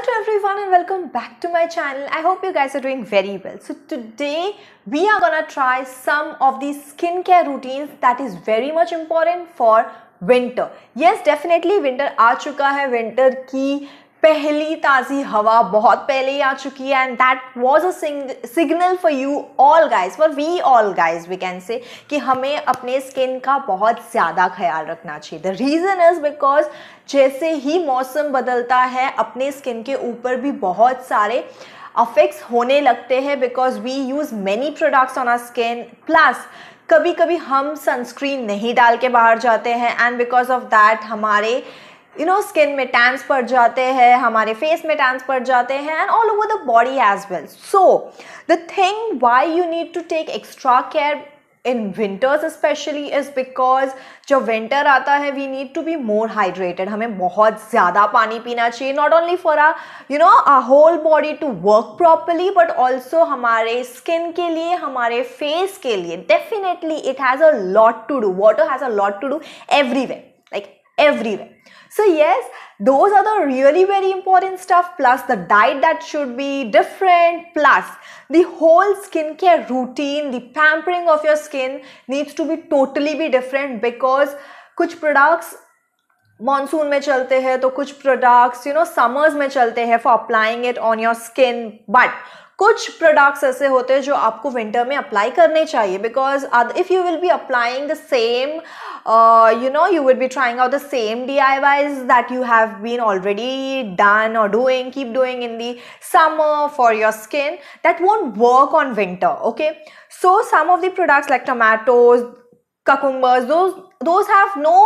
Hello to everyone and welcome back to my channel. I hope you guys are doing very well. So today we are gonna try some of these skincare routines that is very much important for winter. Yes, definitely winter. Uh chuka hai winter ki. पहली ताज़ी हवा बहुत पहले ही आ चुकी है and that was a signal for you all guys for we all guys we can say कि हमें अपने स्किन का बहुत ज़्यादा ख्याल रखना चाहिए द रीज़न इज़ बिकॉज जैसे ही मौसम बदलता है अपने स्किन के ऊपर भी बहुत सारे अफेक्ट्स होने लगते हैं because we use many products on our skin plus कभी कभी हम सनस्क्रीन नहीं डाल के बाहर जाते हैं एंड बिकॉज ऑफ दैट हमारे यू नो स्किन में टैंस पड़ जाते हैं हमारे फेस में टैंस पड़ जाते हैं and all over the body as well so the thing why you need to take extra care in winters specially is because जब विंटर आता है we need to be more hydrated हमें बहुत ज़्यादा पानी पीना चाहिए not only for a you know a whole body to work properly but also हमारे स्किन के लिए हमारे फेस के लिए definitely it has a lot to do water has a lot to do way like way So yes, those are the really very important stuff plus the diet that should be different plus the whole skincare routine, the pampering of your skin needs to be totally be different because कुछ products monsoon में चलते हैं तो कुछ products you know summers में चलते हैं for applying it on your skin but कुछ प्रोडक्ट्स ऐसे होते हैं जो आपको विंटर में अप्लाई करने चाहिए because if you will be applying the same you know you will be trying out the same D I Ys that you have been already done और doing keep doing in the summer for your skin that won't work on winter okay so some of the products like tomatoes cucumbers those those have no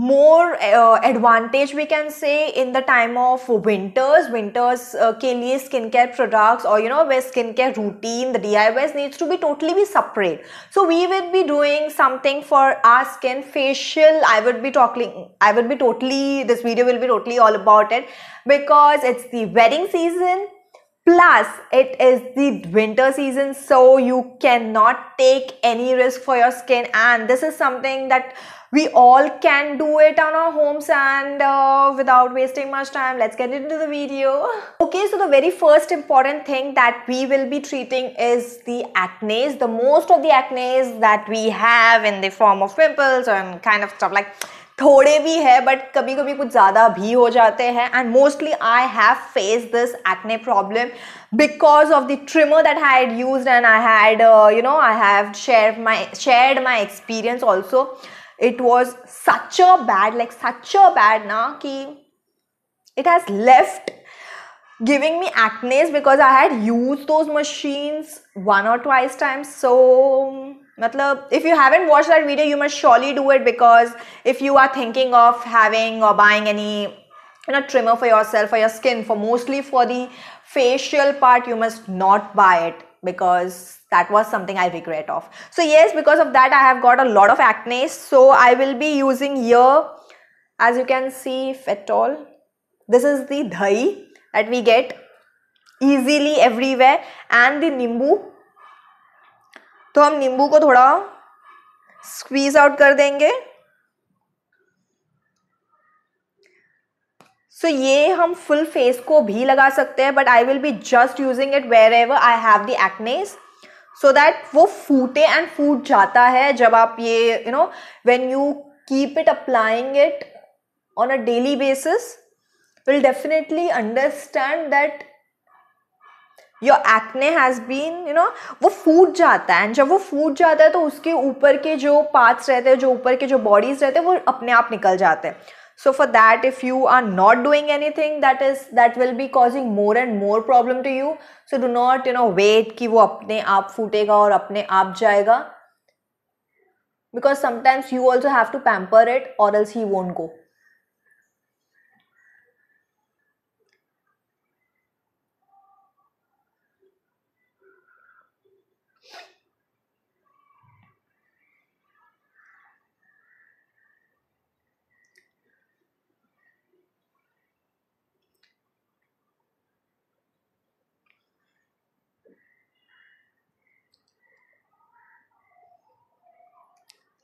more uh, advantage we can say in the time of winters winters uh, ke liye skincare products or you know where skincare routine the DIYs needs to be totally be separate so we will be doing something for our skin facial I would be talking I would be totally this video will be totally all about it because it's the wedding season plus it is the winter season so you cannot take any risk for your skin and this is something that we all can do it on our homes and uh, without wasting much time let's get into the video okay so the very first important thing that we will be treating is the acne the most of the acne that we have in the form of pimples and kind of stuff like थोड़े भी है but कभी कभी कुछ ज़्यादा भी हो जाते हैं and mostly I have face this acne problem because of the trimmer that I had used and I had uh, you know I have shared my shared my experience also it was such a bad like such a bad na ki it has left giving me acne because i had used those machines one or twice times so matlab if you haven't watched that video you must surely do it because if you are thinking of having or buying any you know trimmer for yourself for your skin for mostly for the facial part you must not buy it because that was something I regret of. So yes, because of that, I have got a lot of acne. So I will be using here, as you can see, all, This is the dhai that we get easily everywhere and the nimbu. तो हम नींबू को थोड़ा squeeze out कर देंगे सो so, ये हम full face को भी लगा सकते हैं but I will be just using it wherever I have the acnes so that वो फूटे एंड फूट जाता है जब आप ये you know when you keep it applying it on a daily basis will definitely understand that your acne has been you know वो फूट जाता है एंड जब वो फूट जाता है तो उसके ऊपर के जो पार्ट्स रहते हैं जो ऊपर के जो बॉडीज रहते हैं वो अपने आप निकल जाते हैं so for that if you are not doing anything that is that will be causing more and more problem to you so do not you know wait ki wo apne aap futega aur apne aap jayega because sometimes you also have to pamper it or else he won't go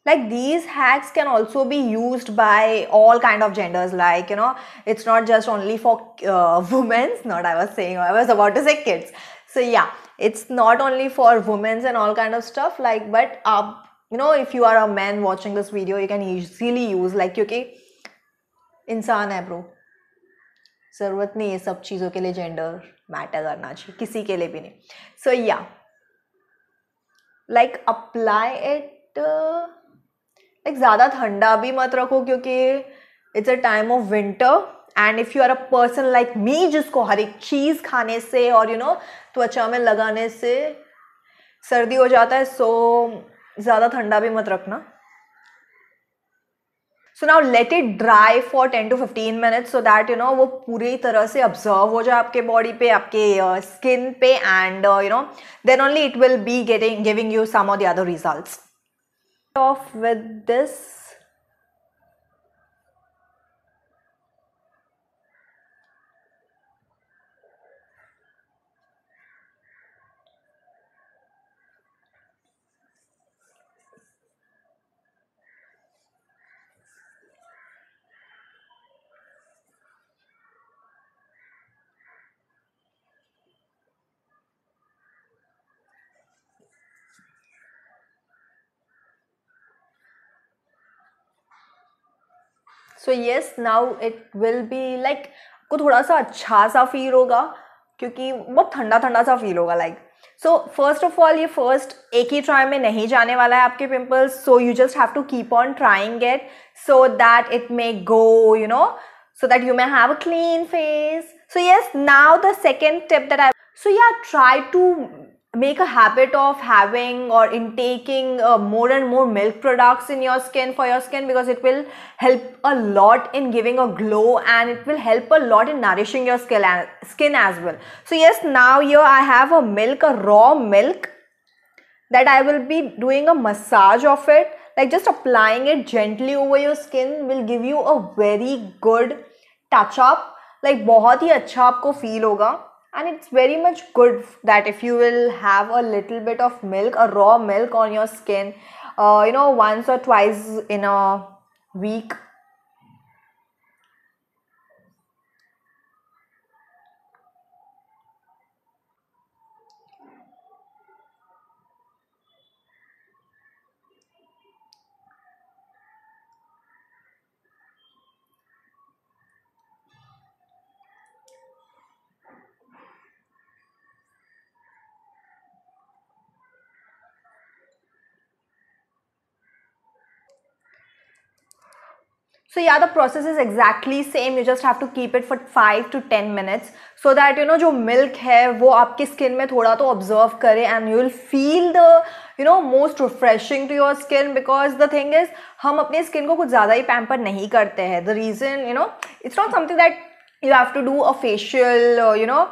like these hacks can also be used by all kind of genders like you know it's not just only for uh, women's not i was saying i was about to say kids so yeah it's not only for women's and all kind of stuff like but uh, you know if you are a man watching this video you can easily use like okay इंसान है bro ज़रूरत नहीं sab सब चीज़ों के लिए gender matter करना चाहिए किसी के लिए भी नहीं सो या लाइक ज़्यादा ठंडा भी मत रखो क्योंकि it's a time of winter and if you are a person like me जिसको हर एक चीज़ खाने से और यू नो त्वचा में लगाने से सर्दी हो जाता है सो so, ज़्यादा ठंडा भी मत रखना so now let it dry for ten to fifteen minutes so that you know वो पूरी तरह से ऑब्जर्व हो जाए आपके बॉडी पे आपके स्किन uh, पे and you know then only it will be getting giving you some of the other results off with this so yes now it will be like को थोड़ा सा अच्छा सा फील होगा क्योंकि बहुत ठंडा ठंडा सा फील होगा like so first of all ये फर्स्ट एक ही ट्राई में नहीं जाने वाला है आपके pimples so you just have to keep on trying it so that it may go you know so that you may have a clean face so yes now the second tip that I so yeah try to make a habit of having or intaking uh, more and more milk products in your skin for your skin because it will help a lot in giving a glow and it will help a lot in nourishing your skin as well so yes now here i have a milk a raw milk that i will be doing a massage of it like just applying it gently over your skin will give you a very good touch up like बहुत ही अच्छा आपको होगा and it's very much good that if you will have a little bit of milk a raw milk on your skin uh, you know once or twice in a week so yeah the process is exactly same you just have to keep it for five to ten minutes so that you know जो milk है वो aapki स्किन में थोड़ा तो observe kare and you will feel the you know most refreshing to your skin because the thing is हम अपनी skin को कुछ ज़्यादा ही पैम्पर नहीं करते हैं the reason you know it's not something that you have to do a facial you know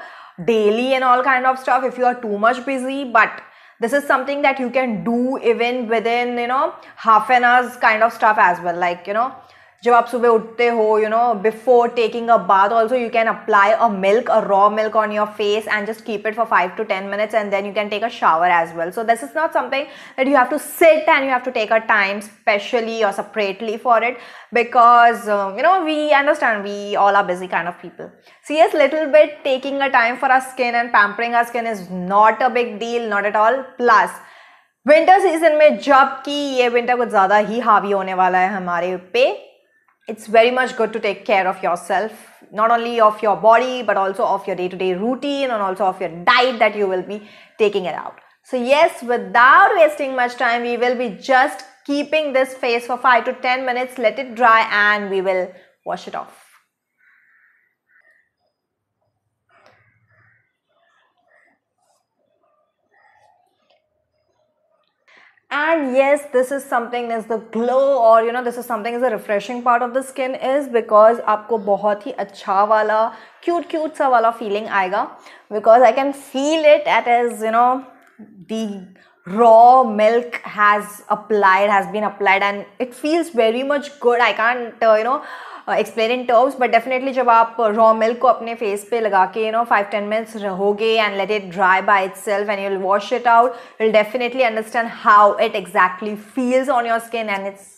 daily and all kind of stuff if you are too much busy but this is something that you can do even with in you know half an hours kind of stuff as well like you know जब आप सुबह उठते हो you know before taking a bath also you can apply a milk a raw milk on your face and just keep it for five to ten minutes and then you can take a shower as well so this is not something that you have to sit and you have to take a time specially और separately for it because you know we understand we all are busy kind of people see as little bit taking a time for our skin and pampering our skin is not a big deal not at all plus winter season में जबकि ये winter कुछ ज़्यादा ही हावी होने वाला है हमारे पे it's very much good to take care of yourself not only of your body but also of your day-to-day routine and also of your diet that you will be taking it out so yes without wasting much time we will be just keeping this face for 5 to 10 minutes let it dry and we will wash it off and yes this is something is the glow or you know this is something is the refreshing part of the skin is because आपको बहुत ही अच्छा वाला cute cute सा वाला feeling आएगा because I can feel it at as you know the raw milk has applied has been applied and it feels very much good i can't uh, you know uh, explain in terms but definitely when you raw milk ko apne face pe laga ke, you know five ten minutes rahoge and let it dry by itself and you'll wash it out you'll definitely understand how it exactly feels on your skin and it's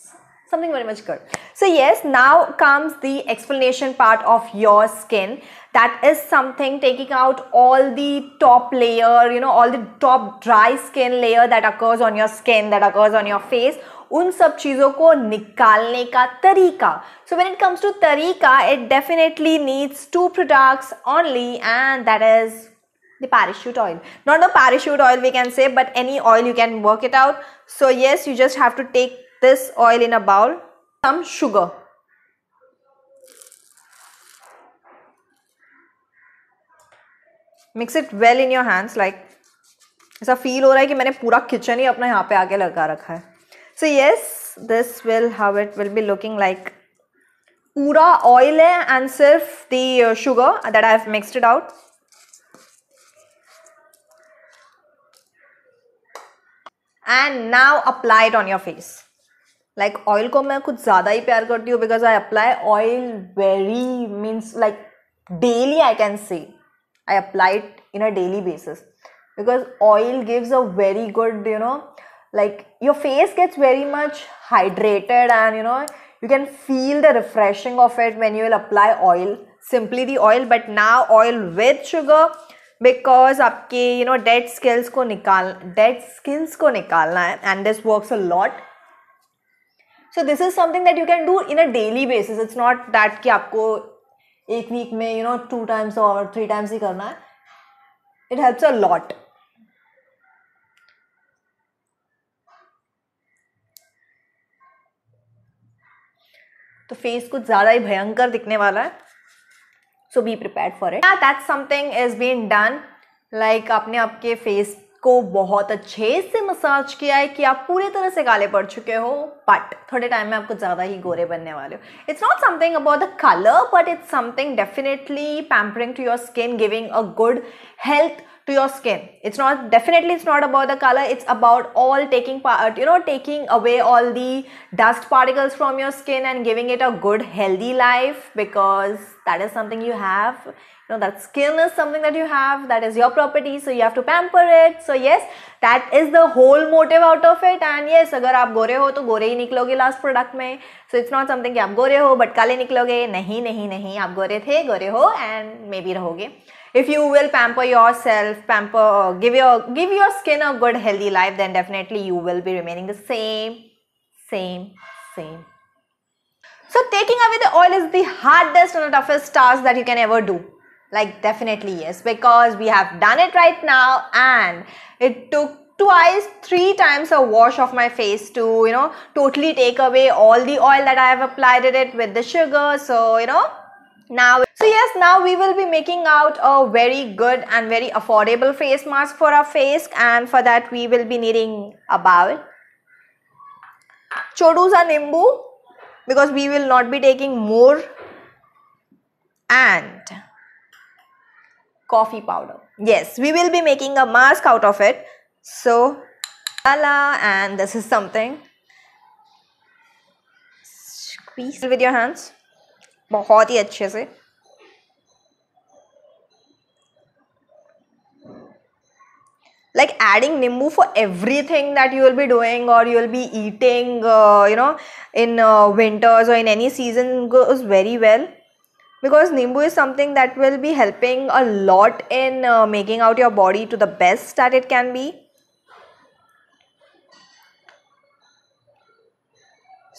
something very much good so yes now comes the explanation part of your skin that is something taking out all the top layer you know all the top dry skin layer that occurs on your skin that occurs on your face un सब चीज़ों को निकालने ka tarika so when it comes to tarika it definitely needs two products only and that is the parachute oil not the parachute oil we can say but any oil you can work it out so yes you just have to take this oil in a bowl some sugar mix it well in your hands like ऐसा फील हो रहा है कि मैंने पूरा kitchen ही अपना यहाँ पे आगे लगा रखा है so yes this will how it will be looking like पूरा ऑयल है एंड सिर्फ the sugar that I have mixed it out and now apply it on your face like oil को मैं कुछ ज़्यादा ही प्यार करती हूँ because I apply oil very means like daily I can see i apply it in a daily basis because oil gives a very good you know like your face gets very much hydrated and you know you can feel the refreshing of it when you will apply oil simply the oil but now oil with sugar because आपके you know dead skills को निकाल dead skins को निकालना है and this works a lot. So this is something that you can do in a daily basis. It's not that कि आपको एक week में यू नो टू टाइम्स और थ्री टाइम्स ही करना है इट हेल्प्स अ लॉट तो face कुछ ज़्यादा ही भयंकर दिखने वाला है so be prepare for it that something is been done like आपने आपके फेस को बहुत अच्छे से मसाज किया है कि आप पूरे तरह से काले पड़ चुके हो बट थोड़े टाइम में आपको ज़्यादा ही गोरे बनने वाले हो it's not something about the colour but it's something definitely pampering to your skin giving a good health to your skin it's not definitely it's not about the color it's about all taking part you know taking away all the dust particles from your skin and giving it a good healthy life because that is something you have you know that skin is something that you have that is your property so you have to pamper it so yes that is the whole motive out of it and yes agar aap gore ho to gore hi nikloge last product mein so it's not something ki aap gore ho but kale nikloge nahi nahi nahi aap gore the gore ho and maybe rahoge if you will pamper yourself pamper uh, give your give your skin a good healthy life then definitely you will be remaining the same same same so taking away the oil is the hardest and the toughest task that you can ever do like definitely yes because we have done it right now and it took twice three times a wash of my face to you know totally take away all the oil that i have applied in it with the sugar so you know now so yes now we will be making out a very good and very affordable face mask for our face and for that we will be needing a bowl chodusa nimbu because we will not be taking more and coffee powder yes we will be making a mask out of it so la and this is something squeeze with your hands बहुत ही अच्छे से like adding nimbu for everything that you will be doing or you will be eating uh, you know in uh, winters or in any season goes very well because nimbu is something that will be helping a lot in uh, making out your body to the best that it can be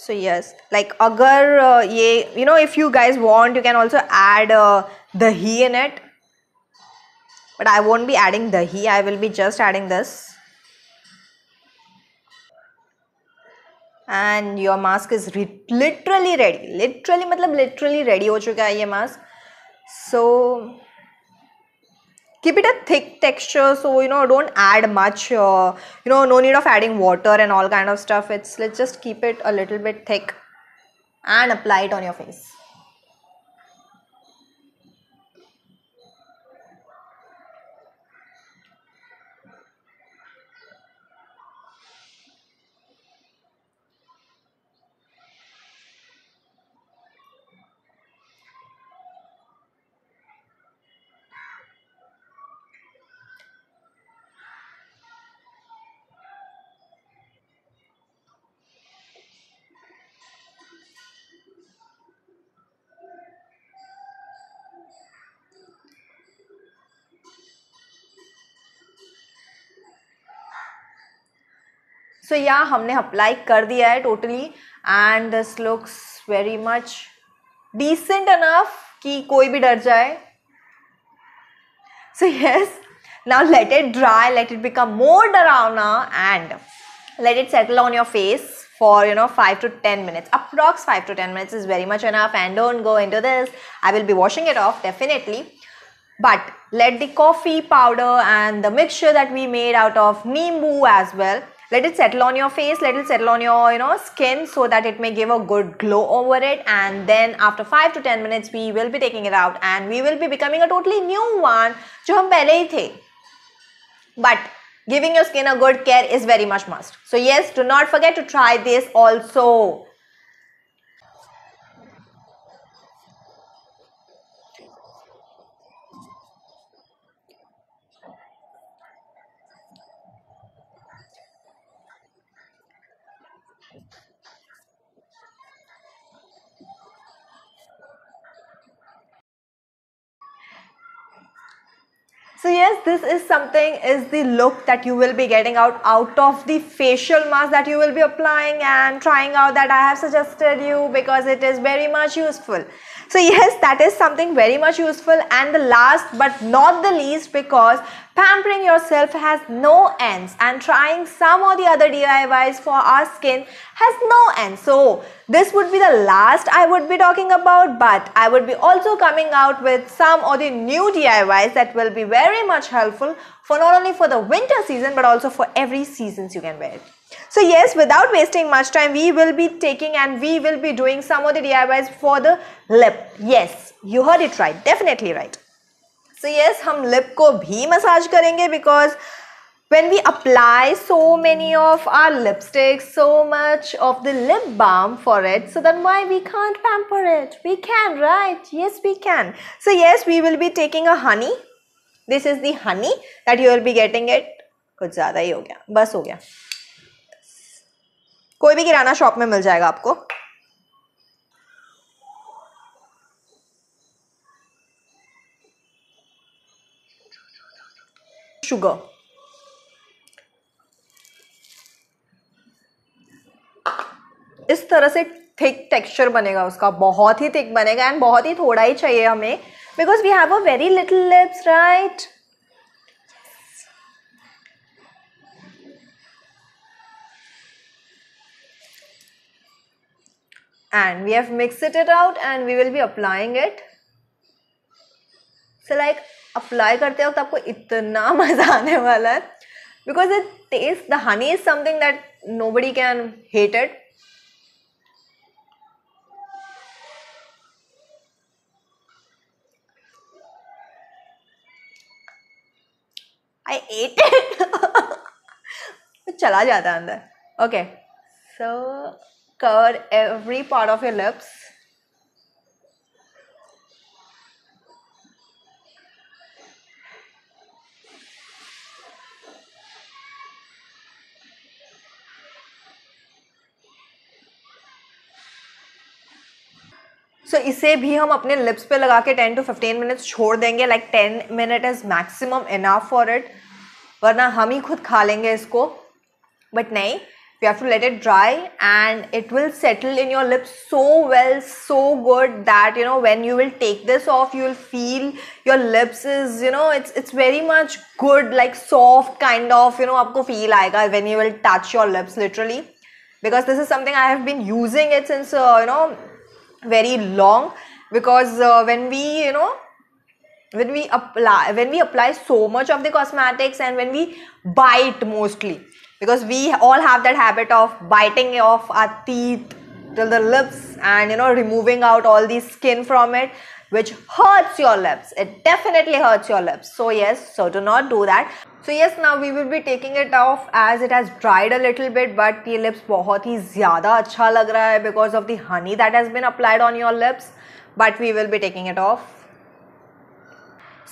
so yes like अगर uh, ये you know if you guys want you can also add the he in at but I won't be adding the he I will be just adding this and your mask is literally ready literally मतलब literally ready हो चुका है ये mask so keep it a thick texture so you know don't add much uh, you know no need of adding water and all kind of stuff it's let's just keep it a little bit thick and apply it on your face so यहाँ हमने apply कर दिया है totally and this looks very much decent enough कि कोई भी डर जाए so yes now let it dry let it become more डरावना and let it settle on your face for you know five to ten minutes approx five to ten minutes is very much enough and don't go in to this I will be washing it of definitely but let the coffee powder and the mixture that we made out of nimbu as well let it settle on your face let it settle on your you know skin so that it may give a good glow over it and then after 5 to 10 minutes we will be taking it out and we will be becoming a totally new one which we were hi but giving your skin a good care is very much must so yes do not forget to try this also So yes, this is something is the look that you will be getting out out of the facial mask that you will be applying and trying out that I have suggested you because it is very much useful. So yes, that is something very much useful and the last but not the least because Pampering yourself has no ends and trying some or the other DIYs for our skin has no end. So this would be the last I would be talking about but I would be also coming out with some or the new DIYs that will be very much helpful for not only for the winter season but also for every seasons you can wear it. So yes, without wasting much time, we will be taking and we will be doing some of the DIYs for the lip. Yes, you heard it right. Definitely right. So so yes yes, हम lip को भी massage करेंगे because when we apply so many of our lipsticks so much of the lip balm for it so then why we can't pamper it we can right yes we can so yes we will be taking a honey this is the honey that you will be getting it कुछ ज़्यादा ही हो गया बस हो गया कोई भी किराना shop में मिल जाएगा आपको sugar. इस तरह से थिक टेक्सचर बनेगा उसका बहुत ही थिक बनेगा एंड बहुत ही थोड़ा ही चाहिए हमें because we have a very little lips right and we have mixed it out and we will be applying it so like apply करते वक्त आपको इतना मज़ा आने वाला है because the taste the honey is something that nobody can hate it I ate चला जाता है अंदर okay so cover every part of your lips so so, इसे भी हम अपने लिप्स पे लगा के टेन टू फिफ्टीन मिनट्स छोड़ देंगे like ten minute is maximum enough for it वरना हम ही खुद खा लेंगे इसको बट नहीं we have to let it dry and it will settle in your lips so well so good that you know when you will take this off you will feel your lips is you know it's it's very much good like soft kind of you know आपको feel आएगा when you will touch your lips literally because this is something I have been using it since you know very long because uh, when we you know when we apply when we apply so much of the cosmetics and when we bite mostly because we all have that habit of biting off our teeth till the lips and you know removing out all the skin from it which hurts your lips it definitely hurts your lips so yes so do not do that so yes ना we will be taking it off as it has dried a little bit but ये lips बहुत ही ज़्यादा अच्छा लग रहा है because of the honey that has been applied on your lips but we will be taking it off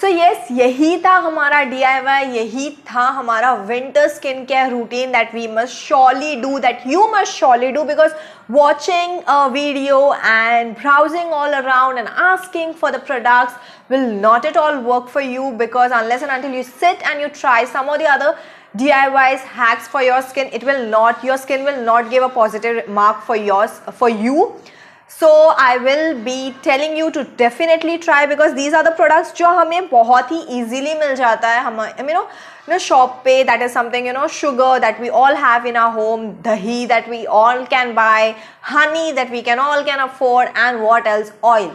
so yes यही था हमारा डी आई वाई यही था हमारा winter skin care routine that we must surely do that you must surely do because watching a video and browsing all around and asking for the products will not at all work for you because unless and until you sit and you try some of the other DIYs hacks for your skin it will not your skin will not give a positive mark for yours for you so I will be telling you to definitely try because these are the products जो हमें बहुत ही easily मिल जाता है हम you know no shop पे that is something you know sugar that we all have in our home dahi that we all can buy honey that we can all can afford and what else oil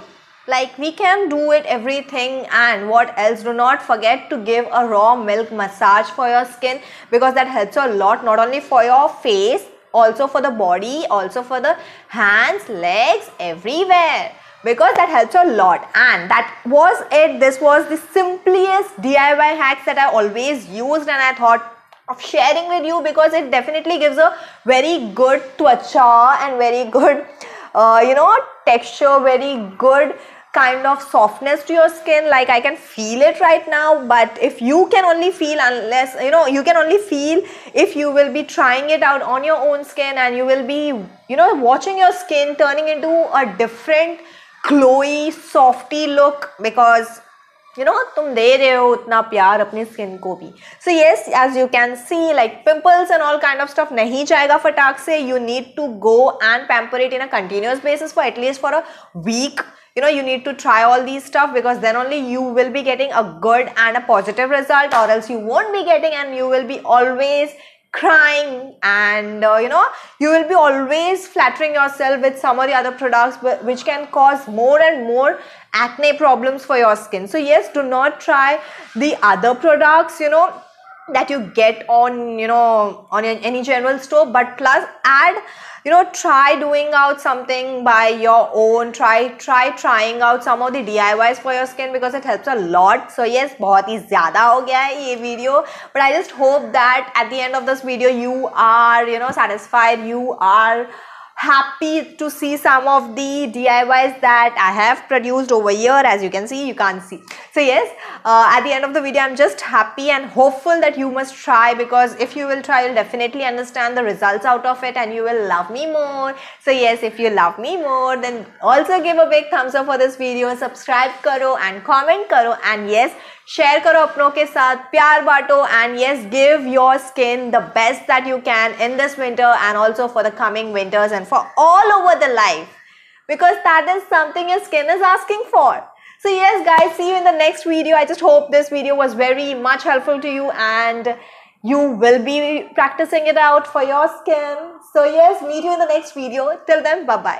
like we can do it everything and what else do not forget to give a raw milk massage for your skin because that helps a lot not only for your face also for the body, also for the hands, legs, everywhere because that helps a lot and that was it this was the simplest DIY hacks that I always used and I thought of sharing with you because it definitely gives a very good twacha and very good uh, you know texture very good kind of softness to your skin like i can feel it right now but if you can only feel unless you know you can only feel if you will be trying it out on your own skin and you will be you know watching your skin turning into a different glowy softy look because you know तुम दे utna हो apne skin ko bhi. So yes, as you can see, like pimples and all kind of stuff, nahi stuff नहीं se. You need to go and pamper it in a continuous basis for at least for a week you know you need to try all these stuff because then only you will be getting a good and a positive result or else you won't be getting and you will be always crying and uh, you know you will be always flattering yourself with some of the other products which can cause more and more acne problems for your skin so yes do not try the other products you know that you get on you know on any general store but plus add you know try doing out something by your own try try trying out some of the diys for your skin because it helps a lot so yes bahut hi zyada ho video but i just hope that at the end of this video you are you know satisfied you are happy to see some of the DIYs that I have produced over here as you can see you can't see so yes uh, at the end of the video I'm just happy and hopeful that you must try because if you will try you'll definitely understand the results out of it and you will love me more so yes if you love me more then also give a big thumbs up for this video subscribe karo and comment karo and yes share करो अपनों के साथ प्यार बांटो and yes give your skin the best that you can in this winter and also for the coming winters and for all over the life because that is something your skin is asking for. So yes guys, see you in the next video. I just hope this video was very much helpful to you and you will be practicing it out for your skin. So yes, meet you in the next video. Till then, bye-bye.